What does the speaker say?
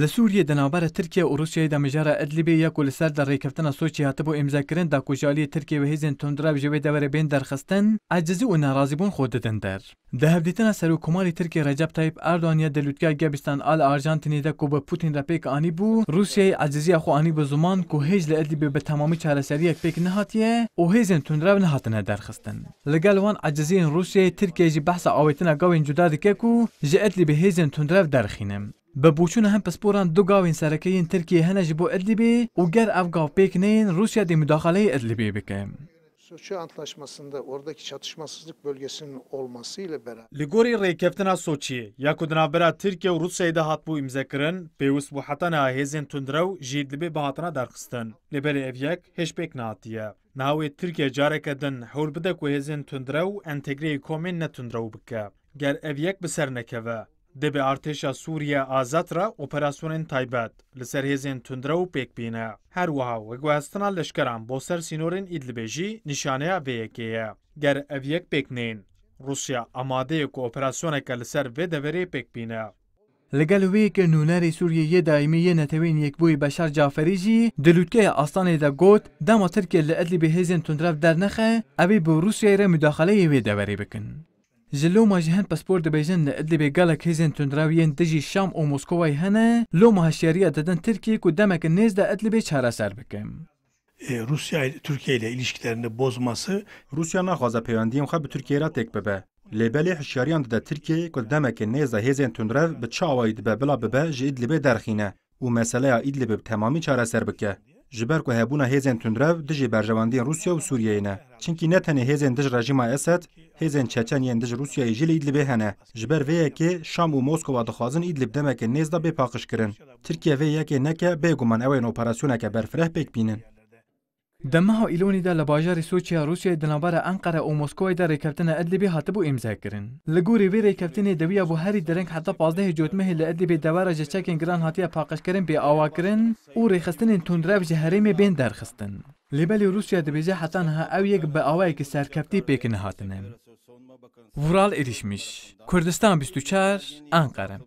لە سووریە دەناوبارە ترکیا و رووسیای دەمەژارە ئەدلیبێ یەک و لەسەر دەڕێکەفتنە سۆچی هاتبۆ ئیمزاکردن داکوژالی ترکیە و هێزن تندرا ژەوێ دەوەرە بێن دەرخستن ئاجززی و ناڕازیبوون خۆ دەدەن دەر دەهبدیتنە سەر و کوماری ترکی ڕجب تایب ئاردوانیا دەلوتگا گەبستان ئال ئارژانتنیدا کو بە پوتین ڕپێک ئانی بوو رووسیای عجززیە خۆانی بە زمان کو هێز لە ئەدلیبێ بە تەمامی چارەسەریەک پێک نهاتیە و هێزن تندرا نهاتنە دەرخستن لەگەلوان عجززیین رووسیای ترکێژی بەسە ئاوێتنە گاوێن جودا دکەک و ژە ئەدلی بە هێزن تندرا دەرخینم بە بچوونە هەم پسپۆران دو گاوین سەرەکەیین ترکی هەنەژ بۆ ئەدلیبێ و گەر ئەف گاو پێکنین رووسیا دی مداخلەی ئەدلیبێ بکەم. Soçi Antlaşması'nda oradaki çatışmasızlık bölgesinin olmasıyla beraber. Ligori reykeftina Soçi, yakudina bera Türkiye ve Rusya'da hat bu imza kirin, peyus bu hatana hezin tundrav jidlibi bahatana darxistin. Liberi evyek heşbek naatiye. Nahwe Türkiye carek edin hurbidak ve hezin tundrav entegreyi komin ne tundrav bikke. Ger evyek biser nekeve. دەبێ ئارتێشە سووریا ئازاترا ئۆپەراسسیۆنێن تایبەت لەسەر هێزێن تونندرە و پێکبینە هەروەها وەگواستنا لەشکەران بۆ سەر سینۆرن ئیدلبێژی نیشانەیە بەیەکەیە گەر ئەڤ یەک پێکنین رووسیا ئەمادەیەک و ئۆپەراسسیۆنەکە لەسەر بێ دەبەرێ پێکبینە لەگەلوەیە کە نوونەری سووریە دایمیە نەتەوێن یەکبووی بەشار جافەریژی دلوتکەیە ئاستانێدا گوت داماترکە لە ئەدلی بەهێزن تونندراب دەرنەخە ئەوەی بۆ رووسیایرە مداخلەیەوێ دەوەری بکن. جلو ما جهن پاسپور د بیژن ادلی به گالا کیزن تندراوین د جی شام او موسکوای هنه لو ما شریعه ددن ترکی کو دمک نیز د ادلی به چاره سر بکم اه، روسیا ترکیه ile ilişkilerini bozması روسیا نه خوازه پیوندیم خو به ترکیه را تک ببه لبلی حشاریان د ترکیه کو دمک نیز د هیزن تندراو به چاوای د بلا ببه جی ادلی به درخینه به تمامي چاره سر بکه ji ber ku hebûna hêzên tundrev dijî berjewandiyên Rûsya û Sûriyeyê ne. Çinkî ne tenê hêzên dij rejîma Esed, hêzên Çeçenyên dij Rûsyayê jî li İdlibê hene. Ji ber vê yekê Şam û Moskova dixwazin İdlib demekê nêz da bê paqij kirin. Tirkiye vê yekê neke bêguman ew ên operasyoneke berfireh pêk bînin. دمها ایلونی دا لباجار سوچیا روسیا دنابار انقره او مسکوی در ریکابتن ادلبی هاتبو امضا کرن لګوري وی د دویا و هری درنګ حتی 15 جوتمه له ادلبی دواره ج انگران ګران هاتیا پاقش کرن بی اوا کرن او ریخستن توندرب می بین درخستن لیبلی روسیا د بیزه حتی نه او یک به اوای کی سرکپتی پیکن هاتن ورال erişmiş. کوردستان 24, Ankara.